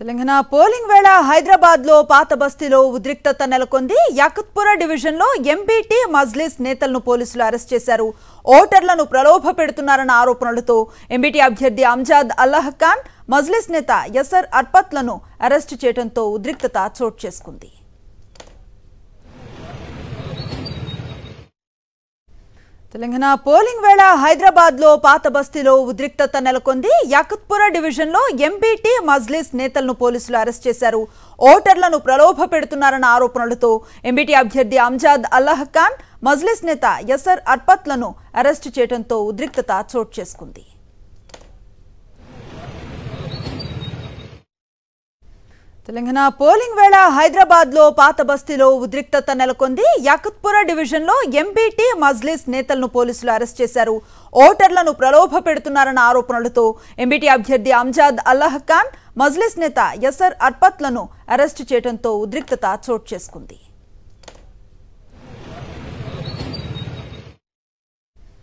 Telangana polling వేళ హైదరాబాద్ లో పాత బస్తీలో ఉద్రిక్తత నెలకొంది యాకత్పుర డివిజన్ లో ఎంపీటీ మజ్లిస్ నేతలను పోలీసులు అరెస్ట్ చేశారు ఓటర్లను ప్రలోభ పెడుతున్నారన్న ఆరోపణలతో ఎంబీటీ అభ్యర్థి అంజాద్ అల్లహ్ ఖాన్ మజ్లిస్ నేత యసర్ అర్పత్లను అరెస్టు చేయడంతో ఉద్రిక్తత చోటు చేసుకుంది తెలంగాణ పోలింగ్ వేళ హైదరాబాద్ లో పాత బస్తీలో ఉద్రిక్తత నెలకొంది యాకత్పుర డివిజన్ లో ఎంపీటీ మజ్లిస్ నేతలను పోలీసులు అరెస్ట్ చేశారు ఓటర్లను ప్రలోభ పెడుతున్నారన్న ఆరోపణలతో ఎంపీటీ అభ్యర్థి అంజాద్ అల్లాహ్ ఖాన్ మజ్లిస్ నేత ఎస్ఆర్ అర్పత్లను అరెస్టు చేయడంతో ఉద్రిక్తత చోటు చేసుకుంది తెలంగాణ పోలింగ్ వేళ హైదరాబాద్ లో పాత బస్తీలో ఉద్రిక్తత నెలకొంది యాకత్పుర డివిజన్ లో ఎంబీటీ మజ్లిస్ నేతలను పోలీసులు అరెస్ట్ చేశారు ఓటర్లను ప్రలోభ పెడుతున్నారన్న ఆరోపణలతో ఎంబీటీ అభ్యర్థి అంజాద్ అల్లహ్ ఖాన్ మజ్లిస్ నేత ఎస్ఆర్ అర్పత్లను అరెస్టు చేయడంతో ఉద్రిక్తత చోటు చేసుకుంది